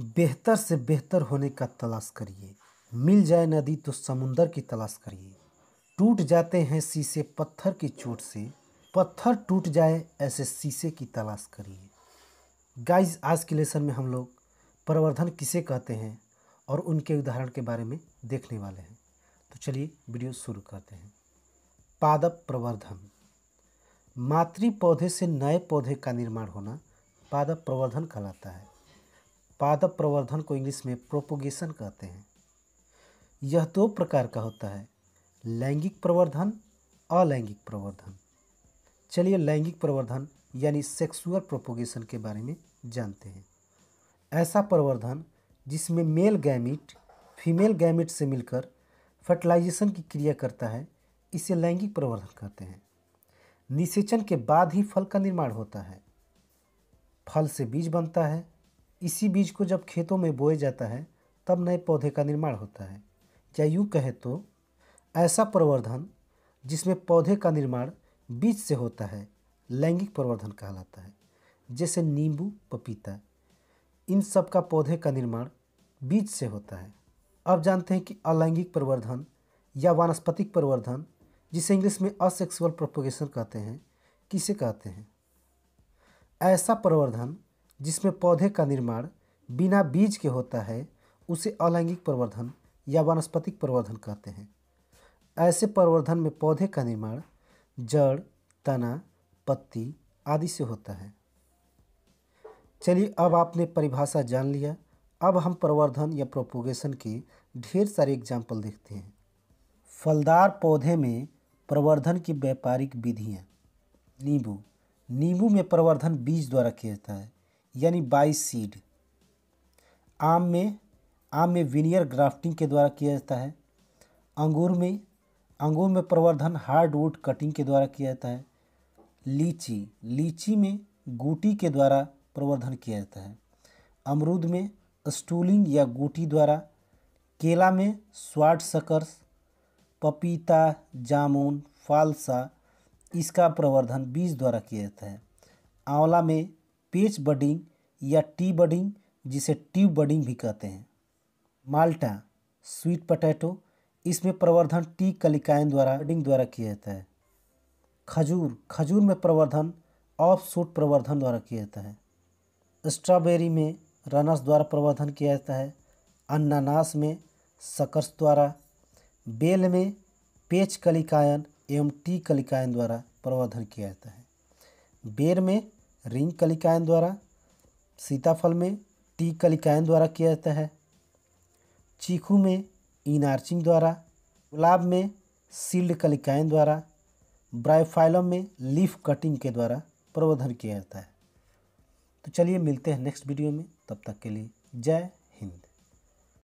बेहतर से बेहतर होने का तलाश करिए मिल जाए नदी तो समुंदर की तलाश करिए टूट जाते हैं शीशे पत्थर की चोट से पत्थर टूट जाए ऐसे शीशे की तलाश करिए गाइस आज के लेसन में हम लोग प्रवर्धन किसे कहते हैं और उनके उदाहरण के बारे में देखने वाले हैं तो चलिए वीडियो शुरू करते हैं पादप प्रवर्धन मातृ पौधे से नए पौधे का निर्माण होना पादप प्रवर्धन कहलाता है पादप प्रवर्धन को इंग्लिश में प्रोपोगेशन कहते हैं यह दो प्रकार का होता है लैंगिक प्रवर्धन अलैंगिक प्रवर्धन चलिए लैंगिक प्रवर्धन यानी सेक्सुअल प्रोपोगेशन के बारे में जानते हैं ऐसा प्रवर्धन जिसमें मेल गैमिट फीमेल गैमिट से मिलकर फर्टिलाइजेशन की क्रिया करता है इसे लैंगिक प्रवर्धन कहते हैं निषेचन के बाद ही फल का निर्माण होता है फल से बीज बनता है इसी बीज को जब खेतों में बोया जाता है तब नए पौधे का निर्माण होता है या यूँ कहें तो ऐसा प्रवर्धन जिसमें पौधे का निर्माण बीज से होता है लैंगिक प्रवर्धन कहलाता है जैसे नींबू पपीता इन सब का पौधे का निर्माण बीज से होता है अब जानते हैं कि अलैंगिक प्रवर्धन या वानस्पतिक प्रवर्धन जिसे इंग्लिश में असेक्सुअल प्रोपोगेशन कहते हैं किसे कहते हैं ऐसा प्रवर्धन जिसमें पौधे का निर्माण बिना बीज के होता है उसे अलैंगिक प्रवर्धन या वनस्पतिक प्रवर्धन कहते हैं ऐसे प्रवर्धन में पौधे का निर्माण जड़ तना पत्ती आदि से होता है चलिए अब आपने परिभाषा जान लिया अब हम प्रवर्धन या प्रोपोगेशन के ढेर सारे एग्जाम्पल देखते हैं फलदार पौधे में प्रवर्धन की व्यापारिक विधियाँ नींबू नींबू में प्रवर्धन बीज द्वारा किया जाता है यानी बाई सीड आम में आम में विनियर ग्राफ्टिंग के द्वारा किया जाता है अंगूर में अंगूर में प्रवर्धन हार्डवुड कटिंग के द्वारा किया जाता है लीची लीची में गूटी के द्वारा प्रवर्धन किया जाता है अमरूद में स्टूलिंग या गूटी द्वारा केला में स्वाट सकर्स पपीता जामुन फालसा इसका प्रवर्धन बीज द्वारा किया जाता है आंवला में पेच बडिंग या टी बडिंग जिसे ट्यूब बडिंग भी कहते हैं माल्टा स्वीट पटैटो इसमें प्रवर्धन टी कलिकायन द्वारा बडिंग द्वारा किया जाता है खजूर खजूर में प्रवर्धन ऑफ सूट प्रवर्धन द्वारा किया जाता है स्ट्रॉबेरी में रनस द्वारा प्रवर्धन किया जाता है अन्नानास में सकर्स द्वारा बेल में पेच कलिकायन एवं टी कलिकायन द्वारा प्रवर्धन किया जाता है बेर में रिंग कलिकायन द्वारा सीताफल में टी कलिकायन द्वारा किया जाता है चीकू में इनार्चिंग द्वारा गुलाब में सील्ड कलिकायन द्वारा ब्राइफाइलम में लीफ कटिंग के द्वारा प्रबोधन किया जाता है तो चलिए मिलते हैं नेक्स्ट वीडियो में तब तक के लिए जय